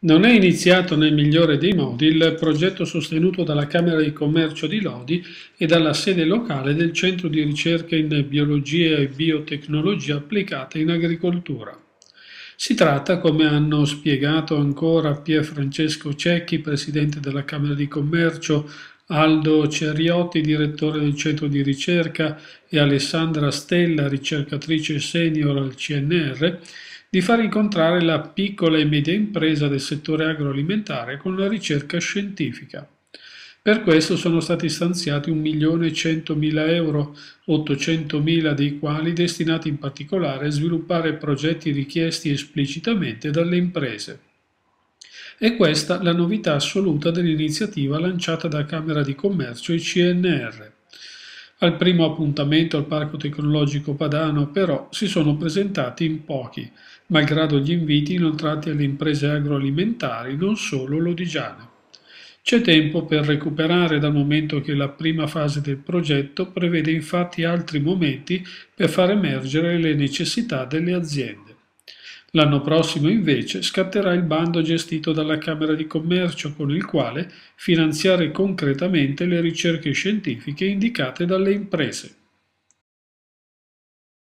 Non è iniziato nel migliore dei modi il progetto sostenuto dalla Camera di Commercio di Lodi e dalla sede locale del Centro di ricerca in biologia e biotecnologia applicate in agricoltura. Si tratta, come hanno spiegato ancora Pier Francesco Cecchi, presidente della Camera di Commercio, Aldo Ceriotti, direttore del centro di ricerca, e Alessandra Stella, ricercatrice senior al CNR, di far incontrare la piccola e media impresa del settore agroalimentare con la ricerca scientifica. Per questo sono stati stanziati 1.100.000 euro, 800.000 dei quali destinati in particolare a sviluppare progetti richiesti esplicitamente dalle imprese. E questa la novità assoluta dell'iniziativa lanciata da Camera di Commercio e CNR, al primo appuntamento al Parco Tecnologico Padano però si sono presentati in pochi, malgrado gli inviti inoltrati alle imprese agroalimentari, non solo lodigiane. C'è tempo per recuperare dal momento che la prima fase del progetto prevede infatti altri momenti per far emergere le necessità delle aziende. L'anno prossimo invece scatterà il bando gestito dalla Camera di Commercio con il quale finanziare concretamente le ricerche scientifiche indicate dalle imprese.